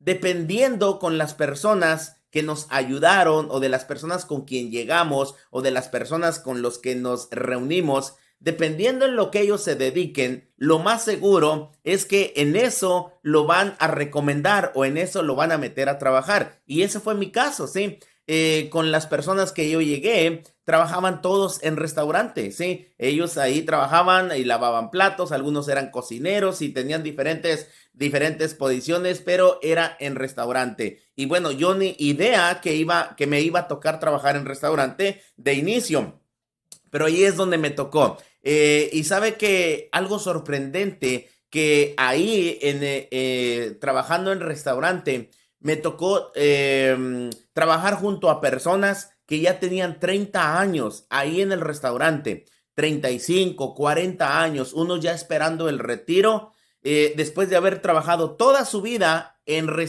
dependiendo con las personas que nos ayudaron o de las personas con quien llegamos o de las personas con los que nos reunimos, dependiendo en lo que ellos se dediquen, lo más seguro es que en eso lo van a recomendar o en eso lo van a meter a trabajar. Y ese fue mi caso, ¿sí? Eh, con las personas que yo llegué, trabajaban todos en restaurantes, ¿sí? Ellos ahí trabajaban y lavaban platos, algunos eran cocineros y tenían diferentes, diferentes posiciones, pero era en restaurante. Y bueno, yo ni idea que, iba, que me iba a tocar trabajar en restaurante de inicio, pero ahí es donde me tocó. Eh, y sabe que algo sorprendente, que ahí en, eh, trabajando en restaurante, me tocó em, trabajar junto a personas que ya tenían 30 años ahí en el restaurante, 35, 40 años, unos ya esperando el retiro, eh, después de haber trabajado toda su vida en restaurantes